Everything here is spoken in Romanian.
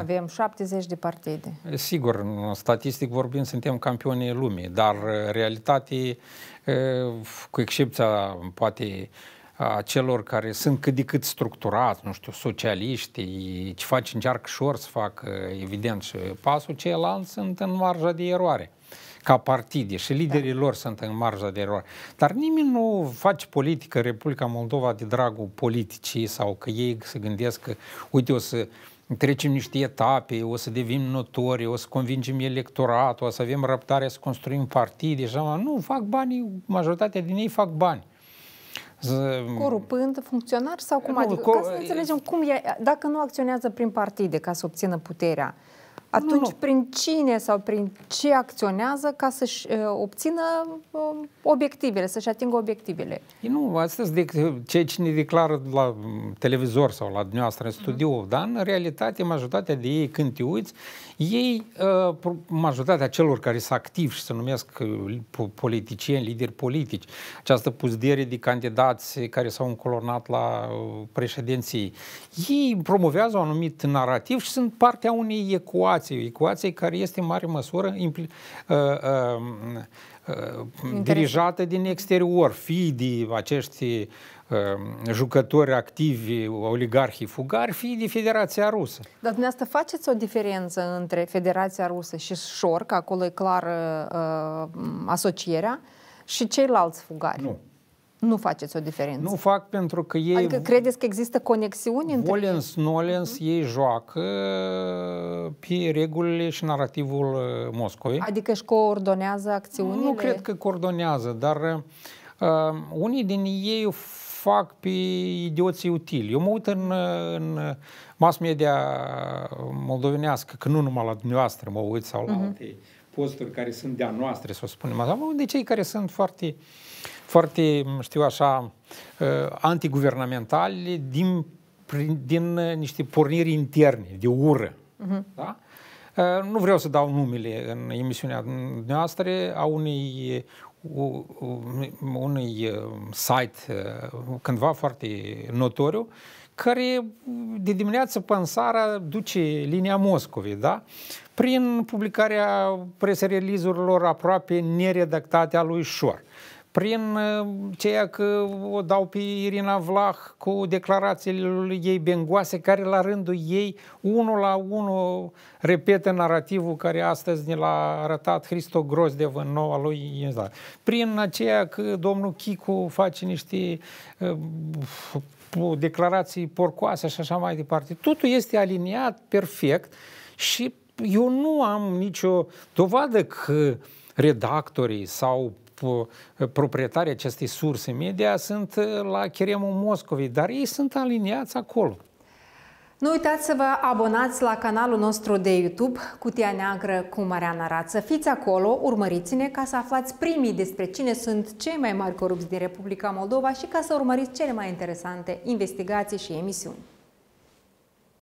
Avem 70 de partide. Sigur, statistic vorbind, suntem campionii lumii, dar uh, realitate, uh, cu excepția poate a celor care sunt cât de cât structurați, nu știu, socialiști, ce faci încearcă și ori să facă, evident, și pasul, ceilalți sunt în marja de eroare ca partide și liderii da. lor sunt în marja de eroare. Dar nimeni nu face politică Republica Moldova de dragul politicii sau că ei se gândesc că, uite, o să trecem niște etape, o să devenim notori, o să convingem electoratul, o să avem răbdare să construim partii, deja Nu, fac bani, majoritatea din ei fac bani. Corupând funcționari sau cum? Nu, adică, co- ca să înțelegem cum e, dacă nu acționează prin partide ca să obțină puterea, atunci, nu, nu. prin cine sau prin ce acționează ca să-și uh, obțină uh, obiectivele, să-și atingă obiectivele? Ei, nu, asta de ce cine declară la televizor sau la dumneavoastră în mhm. studio, mm dar în realitate, majoritatea de ei, când te uiți, ei, uh, majoritatea celor care sunt activi și se numesc politicieni, lideri politici, această puzdere de candidați care s-au încolonat la președinții, ei promovează un anumit narativ și sunt partea unei ecuații ecuației, ecuației care este în mare măsură impl- uh, uh, uh, dirijată din exterior, fie de acești uh, jucători activi, oligarhii fugari, fi de Federația Rusă. Dar dumneavoastră faceți o diferență între Federația Rusă și Șor, că acolo e clar uh, uh, asocierea, și ceilalți fugari? Nu. Nu faceți o diferență. Nu fac pentru că ei... Adică credeți că există conexiuni între... Volens, nolens, uh-huh. ei joacă pe regulile și narativul uh, Moscovei. Adică își coordonează acțiunile? Nu cred că coordonează, dar uh, uh unii din ei fac pe idioții utili. Eu mă uit în, uh, în mass media moldovenească, că nu numai la dumneavoastră mă uit sau la uh-huh. alții posturi care sunt de-a noastră, să o spunem așa, unde cei care sunt foarte, foarte știu așa, uh, antiguvernamentali din, din uh, niște porniri interne, de ură. Uh-huh. Da? Uh, nu vreau să dau numele în emisiunea noastră a unei unui site cândva foarte notoriu, care de dimineață până seara duce linia Moscovei, da? Prin publicarea presrelizurilor aproape neredactate a lui Șor prin uh, ceea că o dau pe Irina Vlah cu declarațiile ei bengoase, care la rândul ei, unul la unul, repetă narativul care astăzi ne l-a arătat Hristo Grozdev în noua lui Prin aceea că domnul Chicu face niște uh, declarații porcoase și așa mai departe. Totul este aliniat perfect și eu nu am nicio dovadă că redactorii sau uh, proprietarii acestei surse media sunt uh, la cheremul Moscovei, dar ei sunt aliniați acolo. Nu uitați să vă abonați la canalul nostru de YouTube, Cutia Neagră cu Mariana Rață. Fiți acolo, urmăriți-ne ca să aflați primii despre cine sunt cei mai mari corupți din Republica Moldova și ca să urmăriți cele mai interesante investigații și emisiuni.